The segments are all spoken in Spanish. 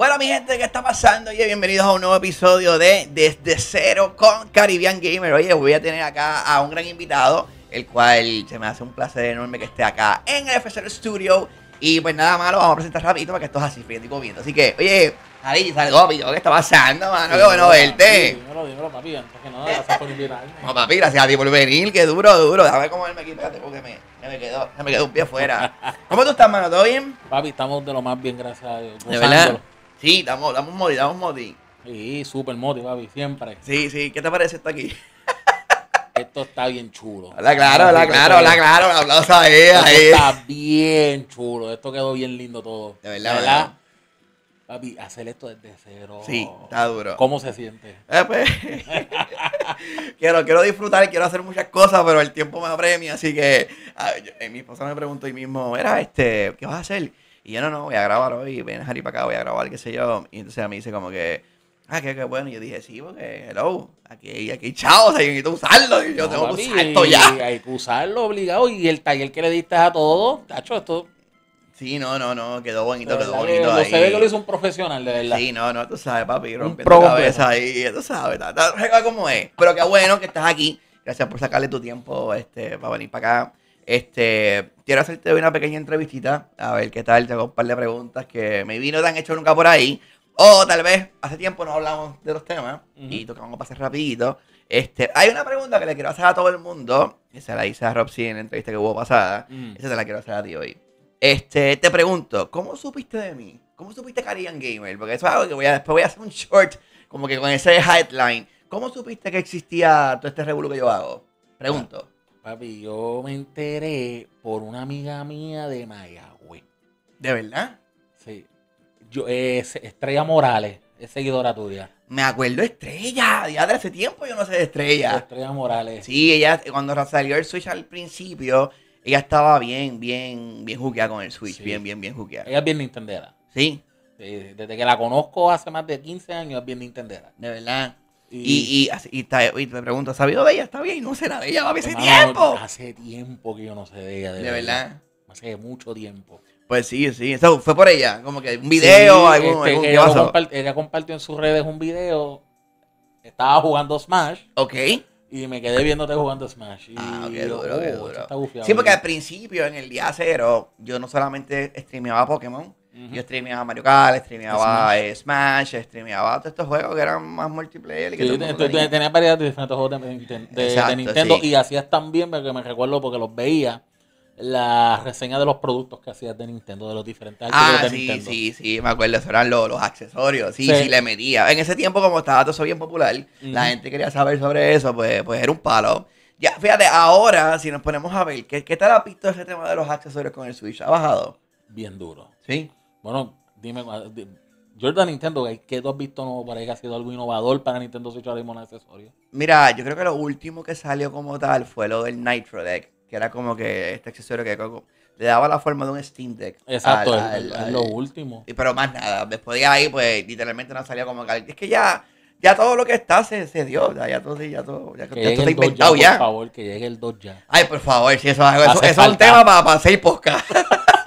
Bueno, mi gente, ¿qué está pasando? Oye, bienvenidos a un nuevo episodio de Desde Cero con Caribbean Gamer. Oye, voy a tener acá a un gran invitado, el cual se me hace un placer enorme que esté acá en el f Studio. Y pues nada malo, vamos a presentar rapidito para que esto es así, frío y comiendo. Así que, oye, Javi, salgo, ¿qué está pasando, mano? Qué bueno verte. Dímelo, dímelo, papi, antes que nada, gracias por invitarme. No, papi, gracias a ti por venir, qué duro, duro. Déjame él él quita porque me, me quedó, me quedó un pie afuera. ¿Cómo tú estás, mano? ¿Todo bien? Papi, estamos de lo más bien, gracias a Dios. De verdad. Sí, damos, damos modi, damos modi. Sí, súper modi, papi, siempre. Sí, sí, ¿qué te parece esto aquí? Esto está bien chulo. Hola, claro, hola, claro, hola, claro. Un aplauso ahí, ahí. Está bien chulo. Esto quedó bien lindo todo. De verdad, ¿verdad? Papi, hacer esto desde cero. Sí, está duro. ¿Cómo se siente? Eh, pues. quiero, quiero disfrutar, quiero hacer muchas cosas, pero el tiempo me apremia, así que a, eh, mi esposa me preguntó hoy mismo, mira, este, ¿qué vas a hacer? Y yo, no, no, voy a grabar hoy, ven ir para acá, voy a grabar, qué sé yo. Y entonces a mí dice como que, ah, qué, qué bueno. Y yo dije, sí, porque, hello, aquí, aquí, chao, o sea, yo necesito usarlo, yo tengo que usarlo esto ya. Hay que usarlo obligado. Y el taller que le diste a todo, tacho, esto... Sí, no, no, no, quedó bonito, quedó bonito. ahí. se ve que lo hizo un profesional, de verdad. Sí, no, no, tú sabes, papi, rompe la cabeza ahí, tú sabes, tal, cómo es. Pero qué bueno que estás aquí. Gracias por sacarle tu tiempo este, para venir para acá. Este, quiero hacerte una pequeña entrevistita, a ver qué tal, te hago un par de preguntas que me vino han hecho nunca por ahí. O tal vez hace tiempo no hablamos de los temas y y tocamos pasar rapidito. Este, hay una pregunta que le quiero hacer a todo el mundo, Esa la hice a Robsi en la entrevista que hubo pasada, mm. esa te la quiero hacer a ti hoy. Este, te pregunto, ¿cómo supiste de mí? ¿Cómo supiste que gamer? Porque eso es algo que voy a, después voy a hacer un short, como que con ese headline. ¿Cómo supiste que existía todo este revuelo que yo hago? Pregunto. Papi, yo me enteré por una amiga mía de Mayagüez. ¿De verdad? Sí. Yo, eh, Estrella Morales, es seguidora tuya. Me acuerdo Estrella, ya de hace tiempo yo no sé de Estrella. Estrella Morales. Sí, ella cuando salió el Switch al principio, ella estaba bien, bien, bien juqueada con el Switch, bien, bien, bien juqueada. Ella es bien nintendera. Sí. Desde que la conozco hace más de 15 años es bien nintendera. De verdad. Y, y, y, y, te pregunto, ¿sabido de ella? Está bien, no sé nada de ella, hace tiempo. Hace tiempo que yo no sé de ella, de, verdad? Hace mucho tiempo. Pues sí, sí. fue por ella. Como que un video, este, ella, compartió en sus redes un video. Estaba jugando Smash. Ok. Y me quedé viéndote jugando Smash. ah, oh, qué duro, duro. sí, porque al principio, en el día cero, yo no solamente streameaba Pokémon, yo streameaba Mario Kart, streameaba Smash. Eh, Smash. streameaba todos estos juegos que eran más multiplayer. Y que tenías tenía variedad de diferentes juegos de, Nintendo y hacías también, porque me recuerdo porque los veía, la reseña de los productos que hacías de Nintendo, de los diferentes ah, de sí, Sí, sí, me acuerdo, esos eran los, accesorios, sí, sí, le metía. En ese tiempo, como estaba todo eso bien popular, la gente quería saber sobre eso, pues, pues era un palo. Ya, fíjate, ahora, si nos ponemos a ver, ¿qué, qué tal ha visto ese tema de los accesorios con el Switch? ¿Ha bajado? Bien duro. Sí. Bueno, dime, Jordan ah, Nintendo, ¿qué tú has visto nuevo para que ha sido algo innovador para Nintendo Switch ahora mismo en accesorios? Mira, yo creo que lo último que salió como tal fue lo del Nitro Deck, que era como que este accesorio que le daba la forma de un Steam Deck. Exacto, es lo último. Y, pero más nada, después de ahí, pues literalmente no salía como que. Es que ya, ya todo lo que está se, se dio, ya, todo, ya todo, ya, ya todo inventado ya, Por favor, que llegue el 2 ya. Ay, por favor, si eso, eso, eso es un tema para, para seis podcasts.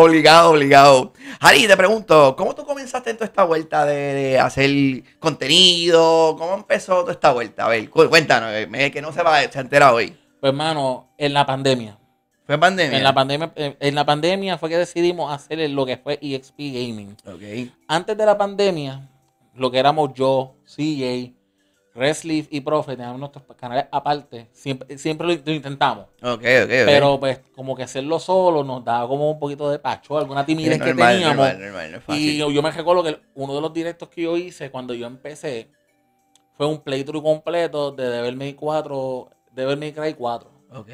Obligado, obligado. Harry, te pregunto, ¿cómo tú comenzaste en toda esta vuelta de, hacer contenido? ¿Cómo empezó toda esta vuelta? A ver, cuéntanos, eh, que no se va a enterar hoy. Pues, hermano, en la pandemia. ¿Fue pandemia? En la pandemia, eh, en la pandemia fue que decidimos hacer lo que fue EXP Gaming. Okay. Antes de la pandemia, lo que éramos yo, CJ, Resliff y Profe tenemos nuestros canales aparte. Siempre, siempre lo, intentamos. Okay, okay, Pero pues como que hacerlo solo nos da como un poquito de pacho, alguna timidez que teníamos. Y yo, me recuerdo que uno de los directos que yo hice cuando yo empecé fue un playthrough completo de Devil May 4, Devil May Cry 4. Ok.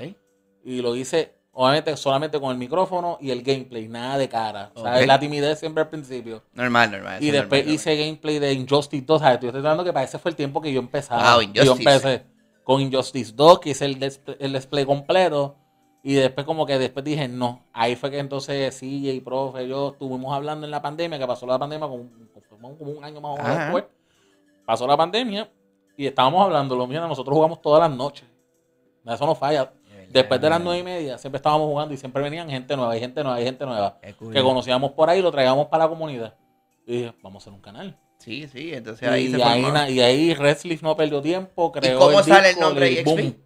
Y lo hice Obviamente solamente con el micrófono y el gameplay, nada de cara. La timidez siempre al principio. Normal, normal. Y después hice gameplay de Injustice 2, ¿sabes? estoy hablando que para ese fue el tiempo que yo empezaba. Injustice. Yo empecé con Injustice 2, que hice el, display, display completo. Y después como que después dije, no, ahí fue que entonces sí y profe, yo estuvimos hablando en la pandemia, que pasó la pandemia como, un año más o menos después. Pasó la pandemia y estábamos hablando, lo mío, nosotros jugamos todas las noches. Eso no falla. Después de las nueve y media siempre estábamos jugando y siempre venían gente nueva, y gente nueva, y gente nueva. Que conocíamos por ahí, lo traíamos para la comunidad. Y dije, vamos a hacer un canal. Sí, sí, entonces ahí y se ahí, Y ahí Redcliffe no perdió tiempo, creó ¿Y cómo sale el nombre EXP?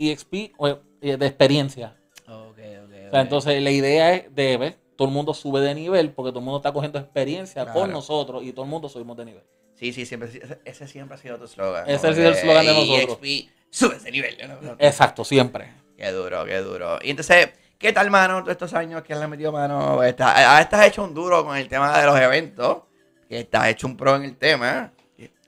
EXP pues, eh, de experiencia. entonces la idea es de ver, todo el mundo sube de nivel porque todo el mundo está cogiendo experiencia con nosotros y todo el mundo subimos de nivel. Sí, sí, siempre, ese siempre ha sido tu slogan. Ese ha sido el slogan de nosotros. EXP, sube de nivel. Exacto, siempre. Qué duro, qué duro. Y entonces, ¿qué tal, mano, todos estos años que le han metido mano? Pues, estás, eh, estás hecho un duro con el tema de los eventos. Que estás hecho un pro en el tema.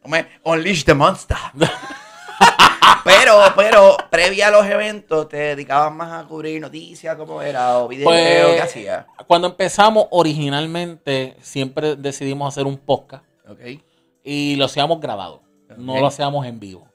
Hombre, unleash the monster. pero, pero, previa a los eventos, ¿te dedicabas más a cubrir noticias? como era? ¿O videos? ¿Qué pues, hacías? Cuando empezamos, originalmente, siempre decidimos hacer un podcast. Ok. Y lo hacíamos grabado. No lo hacíamos en vivo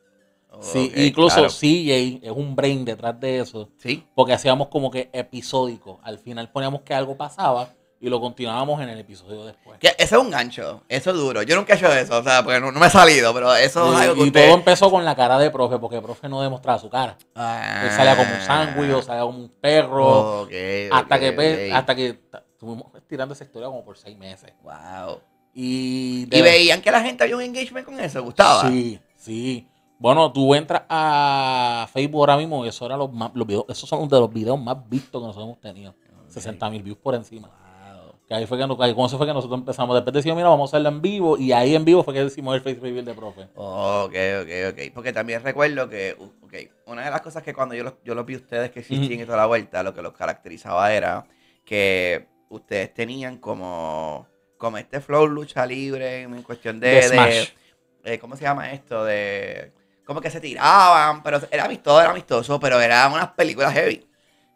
incluso sí CJ es un brain detrás de eso. Sí. Porque hacíamos como que episódico. Al final poníamos que algo pasaba y lo continuábamos en el episodio después. Que ese es un gancho, eso es duro. Yo nunca he hecho eso, o sea, porque no, me ha salido, pero eso y, todo empezó con la cara de profe, porque el profe no demostraba su cara. Él salía como un sándwich o ah. salía como un perro. hasta, que, hasta que estuvimos tirando esa historia como por seis meses. Wow. Y, y veían que la gente había un engagement con eso, gustaba Sí, sí. Bueno, tú entras a Facebook ahora mismo y eso era los esos son de los videos más vistos que nosotros hemos tenido. Okay. mil views por encima. Que ahí fue que, nos, que nosotros empezamos. Después decimos, mira, vamos a hacerlo en vivo. Y ahí en vivo fue que decimos el Facebook Reveal de profe. Ok, ok, ok. Porque también recuerdo que, una de las cosas que cuando yo los, yo los vi ustedes que existían mm y toda la vuelta, lo que los caracterizaba era que ustedes tenían como, como este flow lucha libre en cuestión de... de, eh, ¿Cómo se llama esto? De como que se tiraban, pero era amistoso, era amistoso, pero eran unas películas heavy.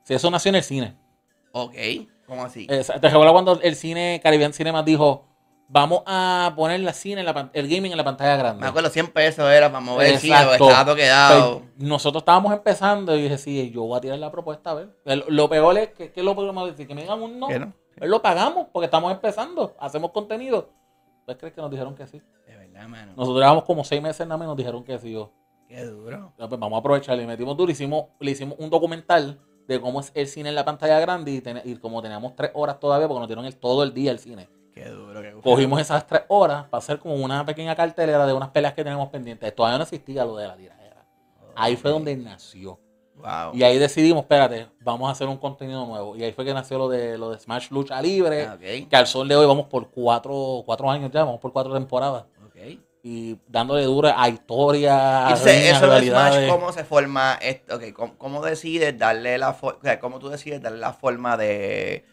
Sí, eso nació en el cine. Ok, ¿cómo así? Eh, te recuerdo cuando el cine, Caribbean Cinema dijo, vamos a poner la cine, el gaming en la pantalla grande. Me acuerdo, 100 pesos era para mover el cine, porque estaba quedado. Pues, nosotros estábamos empezando y dije, sí, yo voy a tirar la propuesta, a ver. Eh, lo, peor es que, lo podemos decir? Que me digan un no. Pues lo pagamos porque estamos empezando, hacemos contenido. ¿Ustedes creen que nos dijeron que sí? De verdad, mano. Nosotros llevamos como seis meses nada más y nos dijeron que sí. Qué duro. Pues, vamos a aprovechar, Y metimos duro, le hicimos un documental de cómo es el cine en la pantalla grande y, como teníamos tres horas todavía, porque nos dieron el, todo el día el cine. Qué duro, qué Cogimos esas tres horas para hacer como una pequeña cartelera de unas peleas que tenemos pendientes. Todavía no existía lo de la tiradera. ahí fue donde nació. Y ahí decidimos, espérate, vamos a hacer un contenido nuevo. Y ahí fue que nació lo de, lo de Smash Lucha Libre. Ah, okay. Que al sol de hoy vamos por cuatro, cuatro años ya, vamos por cuatro temporadas. Okay y dándole dura a historia. eso Smash, ¿cómo se forma esto? ¿cómo, decides darle la forma? tú decides darle la forma de,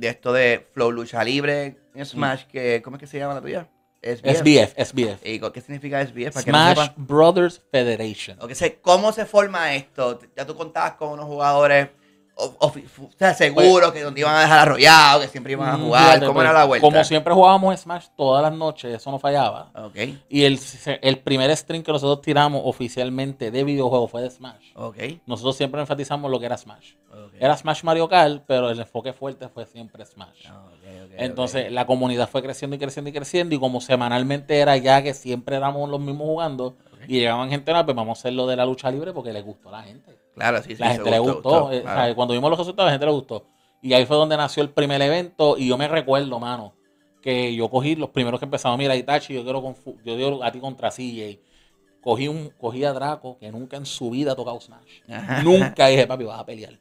esto de Flow Lucha Libre Smash? Mm. Que, ¿Cómo es que se llama la tuya? SBF. SBF, ¿Y qué significa SBF? Smash Brothers Federation. ¿Cómo se forma esto? Ya tú contabas con unos jugadores o, seguro que donde iban a dejar arrollado, que siempre iban a mm, jugar. ¿Cómo era la vuelta? Como siempre jugábamos Smash todas las noches, eso no fallaba. Okay. Y el, primer stream que nosotros tiramos oficialmente de videojuego fue de Smash. Okay. Nosotros siempre enfatizamos lo que era Smash. Era Smash Mario Kart, pero el enfoque fuerte fue siempre Smash. Ah, Entonces la comunidad fue creciendo y creciendo y creciendo. Y como semanalmente era ya que siempre éramos los mismos jugando, y llegaban gente, nada, pues vamos a hacer lo de la lucha libre porque le gustó a la gente. Claro, sí, sí. La gente le gustó. Eh, cuando vimos los resultados, la gente le gustó. Y ahí fue donde nació el primer evento. Y yo me recuerdo, mano, que yo cogí los primeros que empezaron, mira, Itachi, yo quiero yo digo a ti contra CJ. Cogí, un, cogí a Draco, que nunca en su vida ha tocado Smash. Nunca dije, papi, vas a pelear.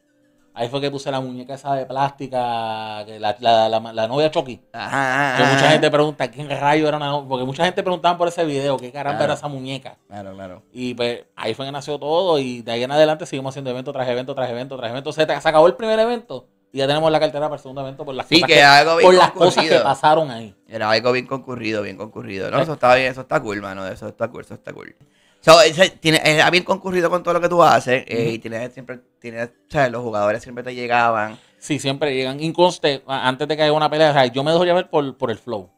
Ahí fue que puse la muñeca esa de plástica, la, novia Chucky. Ajá, ah, ah, ah, que mucha gente pregunta quién rayo era una Porque mucha gente preguntaba por ese video, qué caramba era esa muñeca. Claro, claro. Y pues ahí fue que nació todo y de ahí en adelante seguimos haciendo evento tras evento, tras evento, tras evento. Se, se acabó el primer evento y ya tenemos la cartera para el segundo evento por las, cosas, que, pasaron ahí. Era algo bien concurrido, bien concurrido. No, eh. eso está bien, eso está cool, mano. Eso está cool, eso está cool. So, tiene, bien concurrido con todo lo que tú haces eh, y siempre, tiene los jugadores siempre te llegaban. Sí, siempre llegan. Inconste, antes de que haya una pelea, yo me dejo llevar por, por el flow.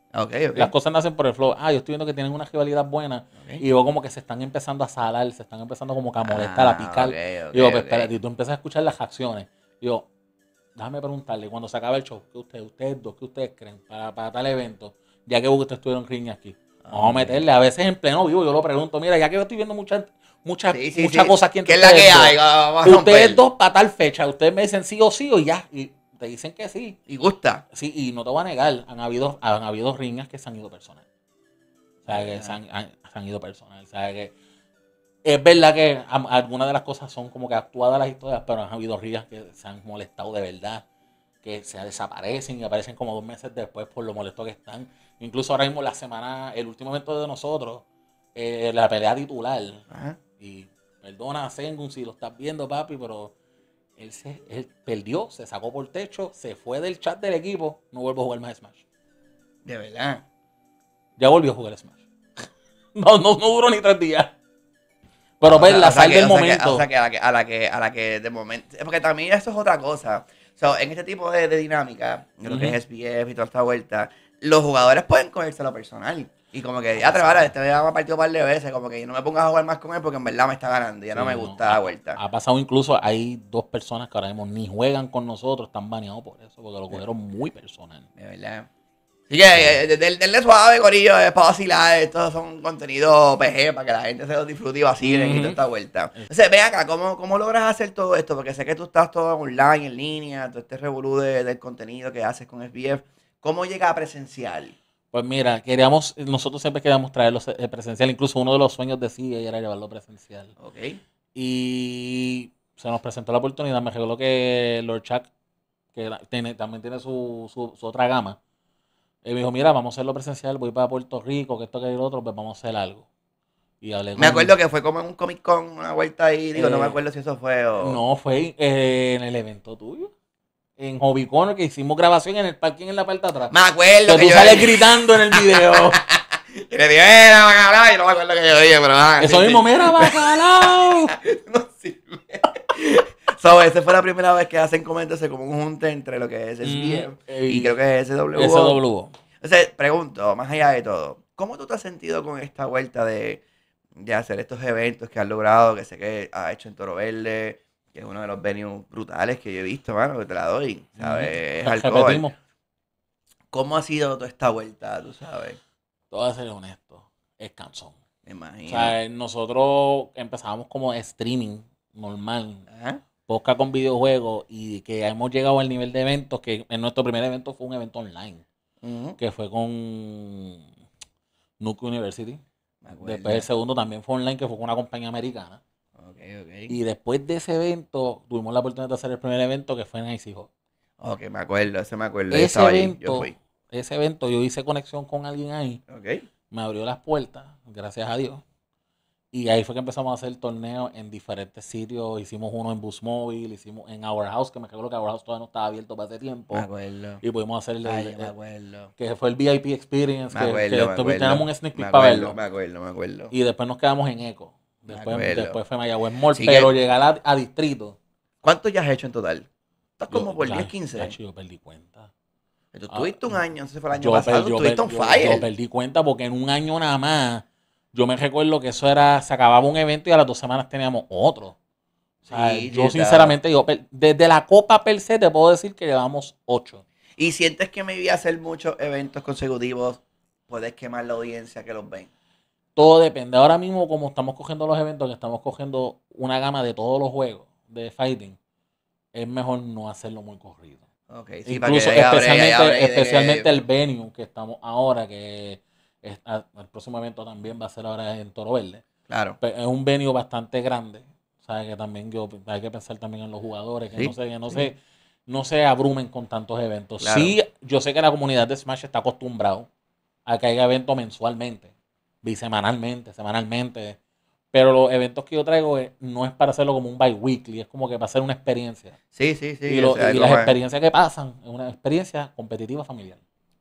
Las cosas nacen por el flow. Ah, yo estoy viendo que tienen una rivalidad buena. Y yo como que se están empezando a salar, se están empezando como que a molestar, a ah, picar. y yo, pues, espérate, y tú empiezas a escuchar las acciones. Y yo, déjame preguntarle, cuando se acaba el show, ¿qué ustedes, ustedes dos, qué ustedes creen para, para tal evento? Ya que vos ustedes estuvieron riñas aquí. Vamos a meterle. A veces en pleno vivo yo lo pregunto, mira, ya que yo estoy viendo muchas cosas aquí en ¿Qué es la que hay? Ah, ustedes dos para tal fecha, ustedes me dicen sí o sí o ya. Y te dicen que sí. Y gusta. Sí, y no te voy a negar, han habido, han habido riñas que se han ido personal. O sea, que se han, ido personal. que es verdad que algunas de las cosas son como que actuadas las historias, pero han habido riñas que se han molestado de verdad, que se desaparecen y aparecen como dos meses después por lo molesto que están. Incluso ahora mismo la semana, el último evento de nosotros, eh, la pelea titular. Y perdona a Sengun si lo estás viendo, papi, pero él, se, perdió, se sacó por techo, se fue del chat del equipo, no vuelvo a jugar más Smash. De verdad. Ya volvió a jugar Smash. no, no, no duró ni tres días. Pero ver la sal del momento. a la que, de momento. Porque también eso es otra cosa. en este tipo de, dinámica, creo que es SBF y toda esta vuelta, los jugadores pueden lo personal. Y como que, ya trabaja, este me ha partido un par de veces, como que no me pongas a jugar más con él porque en verdad me está ganando, ya no me gusta la vuelta. Ha pasado incluso, hay dos personas que ahora mismo ni juegan con nosotros, están baneados por eso, porque lo cogieron muy personal. De verdad. Así que eh, del suave, Corillo, es para vacilar. Estos son contenidos PG para que la gente se los disfrute y vacile y esta vuelta. Entonces, ve acá, ¿cómo, logras hacer todo esto? Porque sé que tú estás todo online, en línea, todo este revolú del contenido que haces con FBF. ¿Cómo llega a presencial? Pues mira, queríamos, nosotros siempre queríamos traerlo eh, presencial. Incluso uno de los sueños de sí era llevarlo presencial. Ok. Y se nos presentó la oportunidad. Me recuerdo que Lord Chuck, que también tiene su, su, otra gama, él me dijo, mira, vamos a hacerlo presencial, voy para Puerto Rico, que esto, que el otro, pues vamos a hacer algo. me acuerdo que fue como en un Comic Con, una vuelta ahí, digo, no me eh, acuerdo si eso fue o... No, fue eh, en el evento tuyo en Hobby Corner que hicimos grabación en el parking en la parte de atrás. Me acuerdo pues que, tú sales gritando en el video. y le dije, era hablar, y no me acuerdo que yo dije, pero nada. Ah, Eso mismo, mira, bacalao. no sirve. So, esa fue la primera vez que hacen comentarios como un junte entre lo que es SBM mm, y creo que es SW. SWO. Entonces, pregunto, más allá de todo, ¿cómo tú te has sentido con esta vuelta de, de hacer estos eventos que has logrado, que sé que has hecho en Toro Verde, que es uno de los venues brutales que yo he visto, mano, que te la doy, ¿sabes? ¿Cómo ha sido toda esta vuelta, tú sabes? Todo a ser honesto, es cansón. Me O sea, nosotros empezábamos como streaming normal, Ajá. con videojuegos y que hemos llegado al nivel de eventos que en nuestro primer evento fue un evento online, que fue con Nuke University. Después el segundo también fue online, que fue con una compañía americana. Y después de ese evento, tuvimos la oportunidad de hacer el primer evento que fue en Icy Hot. Ok, me acuerdo, ese me acuerdo. Ese evento, yo fui. ese evento, yo hice conexión con alguien ahí. ok Me abrió las puertas, gracias a Dios. Y ahí fue que empezamos a hacer torneos en diferentes sitios. Hicimos uno en Busmobile, hicimos en Our House, que me acuerdo que Our House todavía no estaba abierto para ese tiempo. Me acuerdo. Y pudimos hacer el, me acuerdo. que fue el VIP Experience. Me acuerdo, que, teníamos un sneak peek para verlo. Me acuerdo, me acuerdo. Y después nos quedamos en Echo. Después, después fue Mayagüez Mall, pero llegar a, distrito. ¿Cuánto ya has hecho en total? Estás como por 10, 15. yo perdí cuenta. Tú ah, un año, ese fue el año pasado, yo un fire. Yo, perdí cuenta porque en un año nada más, yo me recuerdo que eso era, se acababa un evento y a las dos semanas teníamos otro. yo sinceramente digo, desde la Copa per se te puedo decir que llevamos ocho. ¿Y sientes que me iba a hacer muchos eventos consecutivos? Puedes quemar la audiencia que los ven todo depende. Ahora mismo, como estamos cogiendo los eventos, que estamos cogiendo una gama de todos los juegos de fighting, es mejor no hacerlo muy corrido. Okay, Incluso especialmente, el venue que estamos ahora, que ah, el próximo evento también va a ser ahora en Toro Verde. Claro. Pues, es un venue bastante grande. ¿sabes? que también hay que pensar también en los jugadores, que no se, no no se abrumen con tantos eventos. Sí, yo sé que la comunidad de Smash está acostumbrado a que haya evento mensualmente bisemanalmente, semanalmente. Pero los eventos que yo traigo eh, no es para hacerlo como un bi-weekly, es como que para hacer una experiencia. Sí, sí, sí. Y, las experiencias que pasan es una experiencia competitiva familiar.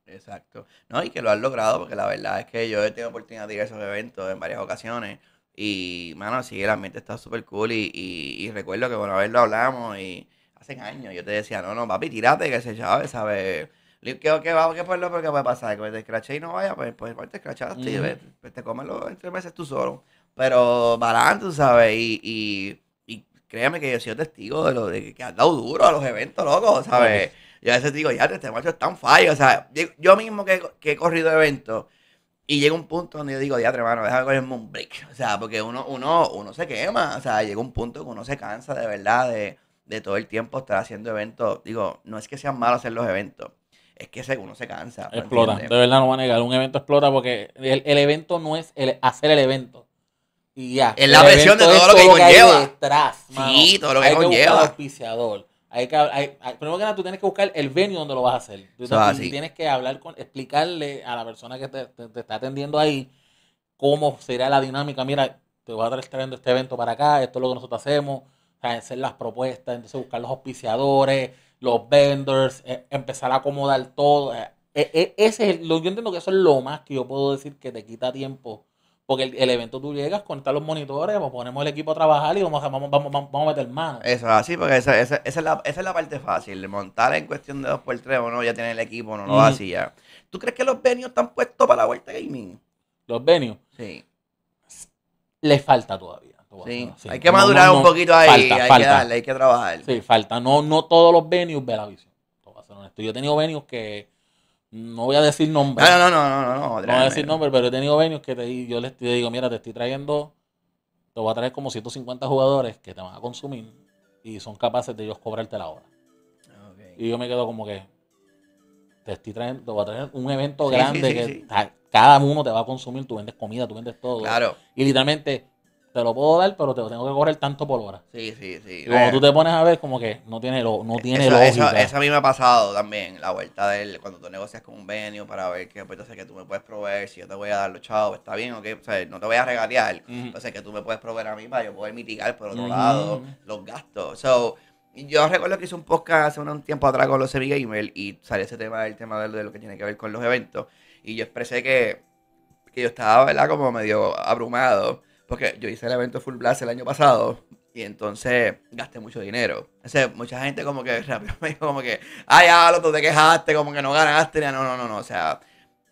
Exacto. No, y que lo han logrado, porque la verdad es que yo he tenido oportunidad de ir a esos eventos en varias ocasiones. Y, mano, sí, el ambiente está súper cool. Y, y, recuerdo que a ver lo hablamos y hace años yo te decía, no, no, papi, tírate, que se llave, ¿sabes? ¿Qué que vamos que lo, porque puede pasar. Que te escrache y no vaya, pues, pues, pues te escrachaste y pues, te te los entre meses tú solo. Pero balance, ¿sabes? Y, y, que yo he sido testigo de lo de que han dado duro a los eventos, loco, ¿sabes? Yo a veces digo, ya, este macho es tan fallo. O sea, yo mismo que, que he corrido eventos, y llega un punto donde yo digo, ya, hermano, déjame cogerme un break. O sea, porque uno, uno, uno se quema. O sea, llega un punto que uno se cansa de verdad de, de todo el tiempo estar haciendo eventos. Digo, no es que sean malos hacer los eventos, es que según uno se cansa. Explota, de verdad no va a negar, un evento explota porque el, evento no es hacer el evento. Y ya. Es la presión de todo, lo que conlleva. Detrás, sí, todo lo que conlleva. Que auspiciador. Hay que, primero que nada, tú tienes que buscar el venue donde lo vas a hacer. Tú tienes que hablar con, explicarle a la persona que te, está atendiendo ahí cómo será la dinámica. Mira, te voy a estar este evento para acá, esto es lo que nosotros hacemos, hacer las propuestas, entonces buscar los auspiciadores, los vendors, eh, empezar a acomodar todo. Eh, eh, ese es lo yo entiendo que eso es lo más que yo puedo decir que te quita tiempo. Porque el, evento tú llegas, conectas los monitores, pues ponemos el equipo a trabajar y vamos a, vamos, vamos, meter más. Eso es así, porque esa, es la, parte fácil. Montar en cuestión de 2x3 o no, ya tiene el equipo, no lo no, así ya. ¿Tú crees que los venios están puestos para la vuelta gaming? ¿Los venios? Sí. Les falta todavía. Sí. Hay que madurar un poquito ahí, hay que darle, hay que trabajar. Sí, falta. No, no todos los venues ve la visión. Yo he tenido venues que no voy a decir nombre. No, no, no, no, no, no. voy a decir nombre, pero he tenido venues que yo les digo, mira, te estoy trayendo, te voy a traer como 150 jugadores que te van a consumir y son capaces de ellos cobrarte la hora. Y yo me quedo como que te estoy trayendo, te voy a traer un evento grande que cada uno te va a consumir, tú vendes comida, tú vendes todo. Claro. Y literalmente te lo puedo dar, pero te lo tengo que correr tanto por hora. Sí, sí, sí. Como eh, tú te pones a ver, como que no tiene, lo, no tiene eso, lógica. Eso, a mí me ha pasado también, la vuelta del cuando tú negocias con un venio para ver qué pues, entonces que tú me puedes proveer, si yo te voy a dar los chavos, está bien, qué, o sea, no te voy a regatear, entonces que tú me puedes proveer a mí para yo poder mitigar por otro lado los gastos. So, yo recuerdo que hice un podcast hace un tiempo atrás con los Semi y salió ese tema, el tema de lo, que tiene que ver con los eventos. Y yo expresé que, que yo estaba, ¿verdad? Como medio abrumado porque yo hice el evento Full Blast el año pasado y entonces gasté mucho dinero. O sea, mucha gente como que rápido me dijo como que, ay, ah, ya, lo te quejaste, como que no ganaste. No, no, no, no. O sea,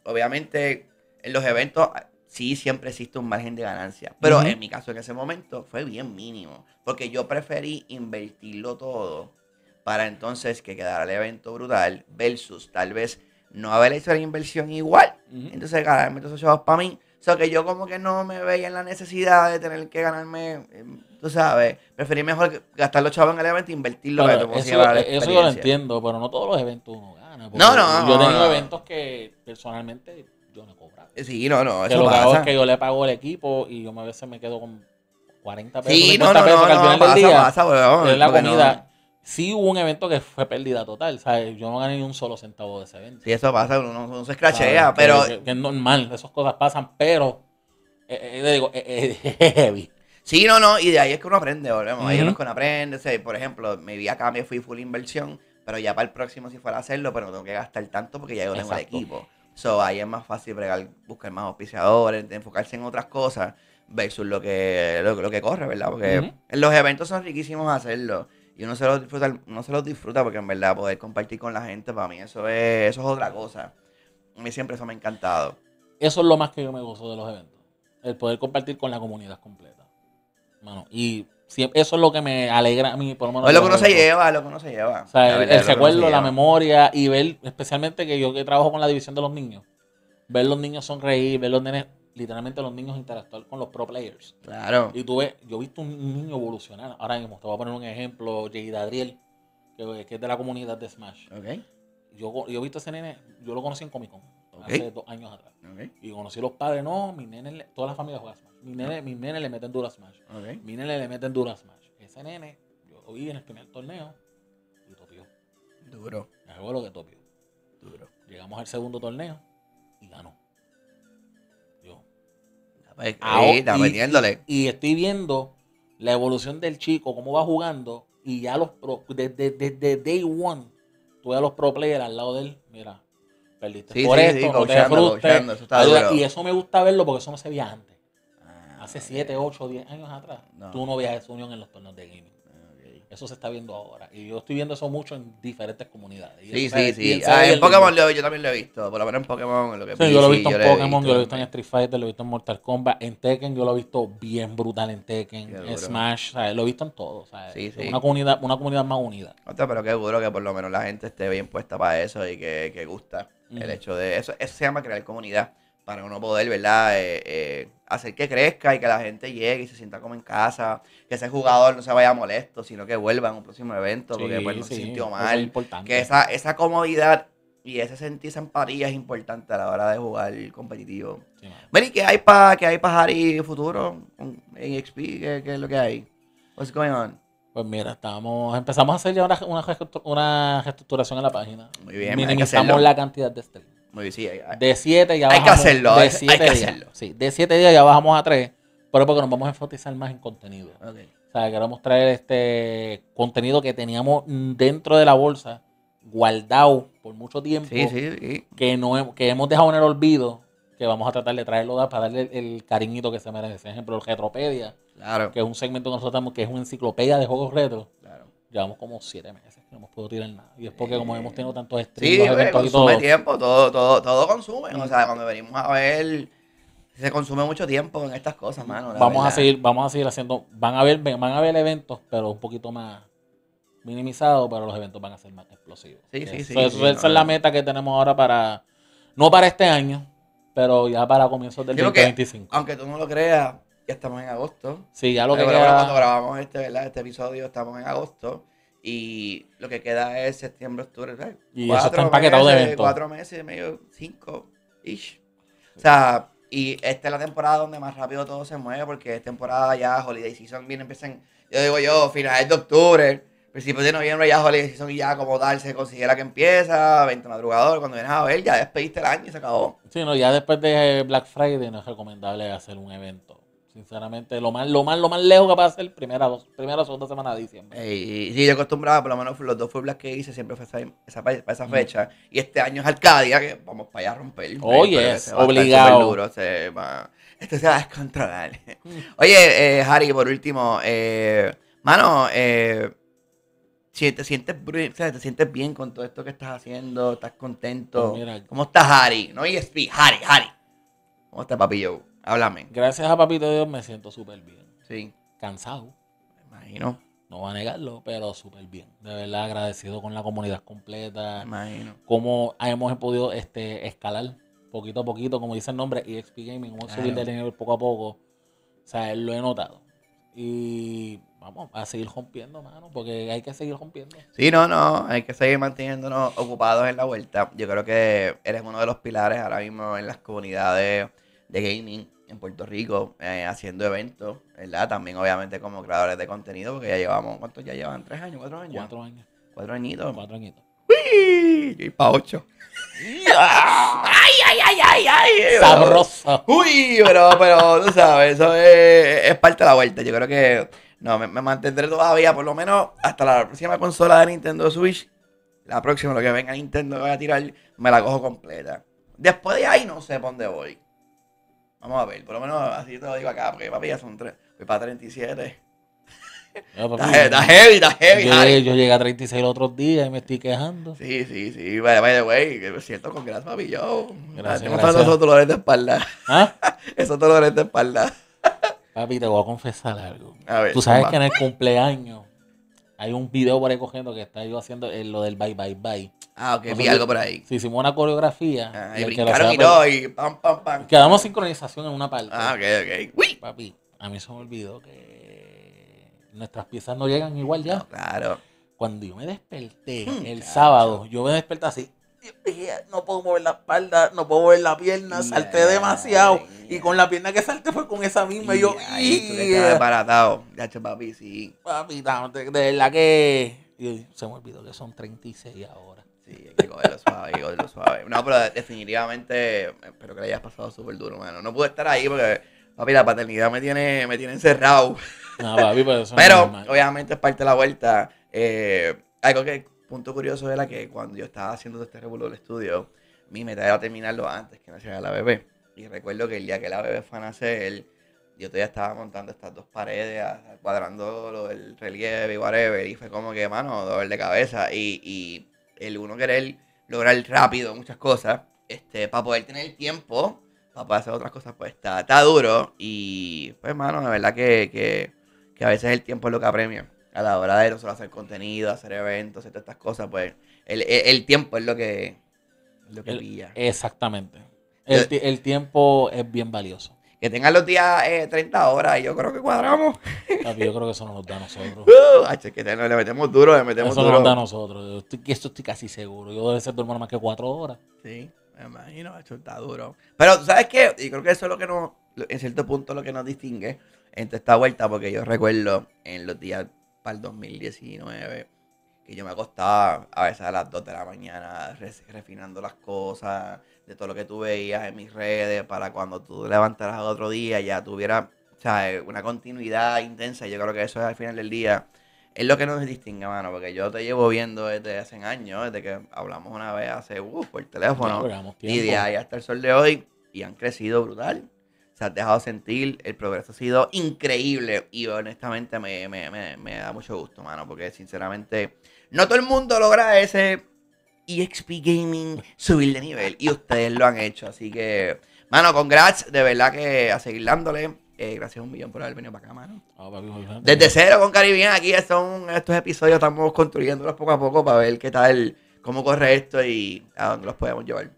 obviamente en los eventos ah, sí siempre existe un margen de ganancia. Pero en mi caso en ese momento fue bien mínimo. Porque yo preferí invertirlo todo para entonces que quedara el evento brutal versus tal vez no haber hecho la inversión igual. Entonces ganarme esos chavos para mí o sea, que yo como que no me veía en la necesidad de tener que ganarme, eh, tú sabes, preferí mejor gastar los chavos en el evento e invertirlo. Claro, que eso, eso yo lo entiendo, pero no todos los eventos uno gana. No, no, Yo he tengo eventos que personalmente yo no cobrado. Eh, sí, no, no, eso que lo pasa. que pasa es que yo le pago el equipo y yo a veces me quedo con 40 pesos, sí, 50 no, no, pesos no, que al final del pasa, día pasa, es la comida sí hubo un evento que fue pérdida total. ¿sabes? Yo no gané ni un solo centavo de ese evento. Sí, eso pasa, uno, se escrachea, pero. es normal, esas cosas pasan, pero. Eh, eh digo, eh, eh, heavy. Sí, no, no, y de ahí es que uno aprende, volvemos. Uh que Por ejemplo, me vi a cambio, fui full inversión, pero ya para el próximo, si fuera a hacerlo, pero no tengo que gastar tanto porque ya yo tengo el equipo. So, ahí es más fácil buscar más auspiciadores, enfocarse en otras cosas versus lo que, lo, que corre, ¿verdad? Porque los eventos son riquísimos hacerlo y uno se los disfruta, se los disfruta porque en verdad poder compartir con la gente, para mí eso es, eso es otra cosa. A mí siempre eso me ha encantado. Eso es lo más que yo me gozo de los eventos. El poder compartir con la comunidad completa. y eso es lo que me alegra a mí, por lo menos. Es lo que uno se lleva, lo que uno se lleva. O sea, el, el recuerdo, la memoria y ver, especialmente que yo que trabajo con la división de los niños, ver los niños sonreír, ver los nenes literalmente los niños interactuar con los pro players. Claro. Y tú ves, yo he visto un niño evolucionar. Ahora mismo, te voy a poner un ejemplo, Jay Dadriel, que, es de la comunidad de Smash. Okay. Yo, yo he visto a ese nene, yo lo conocí en Comic Con hace dos años atrás. Okay. Y conocí a los padres, no, mi nene toda la familia juega Smash. Mis nene le meten duro a Smash. mi nene le meten duro a Smash. Ese nene, yo lo vi en el primer torneo y topió. Duro. Me acuerdo lo que topió. Duro. Llegamos al segundo torneo y ganó. Eh, ah, eh oh, está y, Y, estoy viendo la evolución del chico, cómo va jugando. Y ya los pro, desde, desde, day one, tú a los pro players al lado de él, mira, perdiste. Sí, Por sí, esto, sí, no te eso Y eso me gusta verlo porque eso no se veía antes. Ah, Hace 7, 8, 10 años atrás, tú no veías esa unión en los torneos de gaming. Eso se está viendo ahora. Y yo estoy viendo eso mucho en diferentes comunidades. sí, sí, sí. Ah, en Pokémon lo, yo también lo he visto. Por lo menos en Pokémon. Lo que sí, yo lo he visto en Pokémon, yo lo he visto en Street Fighter, lo he visto en Mortal Kombat. En Tekken yo lo he visto bien brutal en Tekken. En Smash, lo he visto en todo. ¿sabes? Sí, sí. Una comunidad, una comunidad más unida. O sea, pero qué duro que por lo menos la gente esté bien puesta para eso y que, que gusta el hecho de eso. Eso se llama crear comunidad para uno poder, ¿verdad? Eh, eh, hacer que crezca y que la gente llegue y se sienta como en casa, que ese jugador no se vaya molesto, sino que vuelva en un próximo evento, porque pues, no se sintió mal. Que esa, esa comodidad y ese sentir esa empatía es importante a la hora de jugar competitivo. Sí, ¿qué hay para hay para Harry futuro en XP? ¿Qué, es lo que hay? What's going on? Pues mira, estamos, empezamos a hacer ya una, reestructuración en la página. Muy bien, minimizamos la cantidad de estrellas. De 7 ya bajamos. de siete días, de ya bajamos a 3, pero porque nos vamos a enfatizar más en contenido. O sea, queremos traer este contenido que teníamos dentro de la bolsa, guardado por mucho tiempo, Que, no, hemos dejado en el olvido, que vamos a tratar de traerlo para darle el, cariñito que se merece. Por ejemplo, el Retropedia, que es un segmento que nosotros que es una enciclopedia de juegos retro llevamos como siete meses que no hemos podido tirar nada. Y es porque como hemos tenido tantos streams. Sí, consume tiempo, todo, todo, todo consume. O sea, cuando venimos a ver, se consume mucho tiempo en estas cosas, mano. Vamos a seguir, vamos a seguir haciendo, van a ver van a eventos, pero un poquito más minimizados, pero los eventos van a ser más explosivos. Sí, sí, sí. esa es la meta que tenemos ahora para, no para este año, pero ya para comienzos del 2025. aunque tú no lo creas, estamos en agosto. Sí, ya lo que Cuando grabamos este, ¿verdad? este episodio estamos en agosto. Y lo que queda es septiembre, octubre. Y cuatro meses, de Cuatro meses, medio cinco O sea, y esta es la temporada donde más rápido todo se mueve porque es temporada ya, holiday season viene, empiezan, yo digo yo, finales de octubre, principios de noviembre ya holiday season ya como tal se considera que empieza, 20 madrugador, cuando vienes a ver, ya despediste el año y se acabó. Sí, no, ya después de Black Friday no es recomendable hacer un evento Sinceramente, lo más, lo más, lo más lejos que va a ser primera dos, primera o segunda semana de diciembre. Sí, yo acostumbraba, por lo menos los dos pueblos que hice siempre fue esa, para esa mm. fecha. Y este año es Arcadia, que vamos para allá a romper. Oye, obligado. esto se va a descontrolar. Oye, Harry, eh, por último, eh, mano, eh, si te sientes, sientes bien con todo esto que estás haciendo, estás contento. Pues ¿Cómo estás, Harry? No ESP, Harry, Harry. ¿Cómo estás, papillo? Háblame. Gracias a Papito Dios me siento súper bien. Sí. Cansado. Me imagino. No va a negarlo, pero súper bien. De verdad agradecido con la comunidad completa. Me imagino. Cómo hemos podido este, escalar poquito a poquito, como dice el nombre, EXP Gaming, un subir de nivel poco a poco. O sea, lo he notado. Y vamos a seguir rompiendo, mano, porque hay que seguir rompiendo. Sí, no, no, hay que seguir manteniéndonos ocupados en la vuelta. Yo creo que eres uno de los pilares ahora mismo en las comunidades de gaming en Puerto Rico eh, haciendo eventos, ¿verdad? También obviamente como creadores de contenido, porque ya llevamos, ¿cuántos ya llevan? ¿Tres años? ¿Cuatro años? Cuatro años. ¿Cuatro añitos? Cuatro añitos. ¡Uy! Y ocho. ¡Ay, ay, ay, ay, ay! Sabroso. Uy, pero, pero tú sabes, eso es, parte de la vuelta. Yo creo que no, me, mantendré todavía, por lo menos hasta la próxima consola de Nintendo Switch. La próxima, lo que venga Nintendo voy a tirar, me la cojo completa. Después de ahí no sé por dónde voy. Vamos a ver, por lo menos así te lo digo acá, porque papi ya son tres. Voy para 37. No, está, heavy, está heavy. Yo, yo llegué a 36 los otros días y me estoy quejando. Sí, sí, sí. Vaya, vaya, güey. siento cierto, con gracias, papi. Yo. Gracias, Tengo gracias. dolores de espalda. ¿Ah? esos dolores de espalda. papi, te voy a confesar algo. A ver, Tú sabes que en el cumpleaños hay un video por ahí cogiendo que está yo haciendo eh, lo del bye, bye, bye. Ah, ok, vi algo por ahí. Sí, hicimos una coreografía. Ah, y, brincaron y no, y pam, pam, pam. Quedamos sincronización en una parte. Ah, ok, ok. Papi, a mí se me olvidó que nuestras piezas no llegan igual ya. claro. Cuando yo me desperté hmm, el sábado, yo me desperté así. Dije, no puedo mover la espalda, no puedo mover la pierna, salté demasiado. Y con la pierna que salté fue con esa misma. y yo, ahí tú te desbaratado. papi, sí. Papi, de, verdad que. Se me olvidó que son 36 ahora. Sí, lo suave, y lo suave. No, pero definitivamente espero que le hayas pasado súper duro, mano. No pude estar ahí porque, papi, la paternidad me tiene, me tiene encerrado. No, papi, pero eso no obviamente, es parte de la vuelta. Eh, algo que, punto curioso era que cuando yo estaba haciendo este revuelo del estudio, mi meta era terminarlo antes que naciera la bebé. Y recuerdo que el día que la bebé fue a nacer, yo todavía estaba montando estas dos paredes, cuadrando el relieve y whatever, y fue como que, mano, dolor de cabeza. y el uno querer lograr rápido muchas cosas, este, para poder tener tiempo, para poder hacer otras cosas, pues está, duro. Y pues, mano, la verdad que, que, a veces el tiempo es lo que apremia. A la hora de solo hacer contenido, hacer eventos, todas estas cosas, pues el, tiempo es lo que, lo que Exactamente. el tiempo es bien valioso. Que tengan los días eh, 30 horas y yo creo que cuadramos. yo creo que eso no nos da a nosotros. Uh, que le metemos duro, le metemos duro. Eso nos da a nosotros. Yo estoy, esto estoy casi seguro. Yo debe ser dormir más que cuatro horas. Sí, me imagino, esto está duro. Pero, ¿sabes qué? Y creo que eso es lo que nos, en cierto punto, lo que nos distingue entre esta vuelta, porque yo recuerdo en los días para el 2019 que yo me acostaba a veces a las 2 de la mañana refinando las cosas de todo lo que tú veías en mis redes, para cuando tú levantaras al otro día ya tuviera una continuidad intensa. Yo creo que eso es al final del día. Es lo que nos distingue, mano, porque yo te llevo viendo desde hace años, desde que hablamos una vez hace, uh, por teléfono, y de ahí hasta el sol de hoy, y han crecido brutal. Se has dejado sentir, el progreso ha sido increíble, y honestamente me da mucho gusto, mano, porque sinceramente no todo el mundo logra ese EXP Gaming subir de nivel. Y ustedes lo han hecho. Así que, mano, congrats. De verdad que a seguir dándole. Eh, gracias un millón por haber venido para acá, mano. Ah, Desde cero con Caribbean, aquí son estos episodios, estamos construyéndolos poco a poco para ver qué tal, cómo corre esto y a dónde los podemos llevar.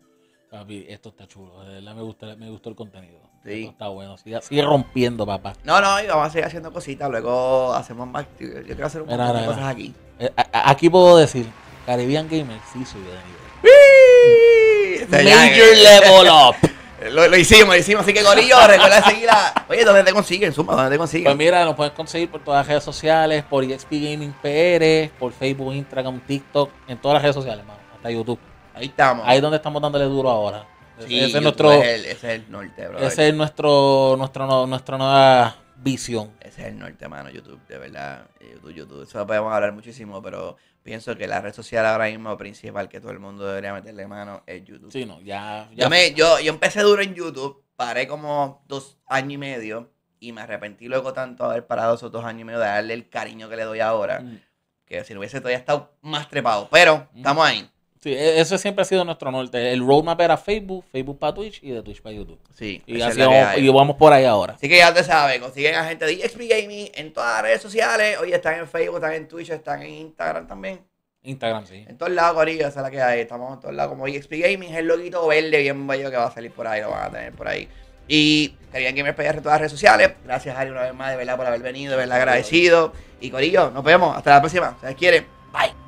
Papi, esto está chulo. De verdad me gustó, me gustó el contenido. Sí. está bueno. Sigue, rompiendo, papá. No, no, y vamos a seguir haciendo cositas. Luego hacemos más. Yo quiero hacer un montón de cosas aquí. Eh, aquí puedo decir Caribbean Gamer sí subió de nivel. Major eh, level up. Lo, lo, hicimos, lo hicimos. Así que, gorillo, recuerda seguirla. Oye, ¿dónde te consiguen? Suma, ¿dónde te consiguen? Pues mira, lo puedes conseguir por todas las redes sociales, por e XP Gaming PR, por Facebook, Instagram, TikTok, en todas las redes sociales, mano, Hasta YouTube. Ahí estamos. Ahí es donde estamos dándole duro ahora. ese, es nuestro, ese es el norte, bro. Ese es nuestro, nuestro, nuestra nueva visión. Ese es el norte, mano, YouTube, de verdad. Eh, YouTube, YouTube. Eso podemos hablar muchísimo, pero pienso que la red social ahora mismo principal que todo el mundo debería meterle mano es YouTube. Sí, no, ya. ya. Yo, yo, empecé duro en YouTube, paré como dos años y medio y me arrepentí luego tanto de haber parado esos dos años y medio de darle el cariño que le doy ahora. Mm. Que si no hubiese todavía estado más trepado. Pero mm. estamos ahí. Sí, e, eso siempre ha sido nuestro norte. El roadmap era Facebook, Facebook para Twitch y de Twitch para YouTube. Sí. Y, vamos, por ahí ahora. Así que ya te saben, consiguen a gente de EXP Gaming en todas las redes sociales. hoy están en Facebook, están en Twitch, están en Instagram también. Instagram, sí. En todos lados, Corillo, esa es la que hay. Estamos en todos lados. Como XP Gaming el loguito verde bien bello que va a salir por ahí, lo van a tener por ahí. Y querían que me en todas las redes sociales. Gracias, Ari, una vez más, de verdad, por haber venido, de verdad, agradecido. Y Corillo, nos vemos. Hasta la próxima. Se les quiere. Bye.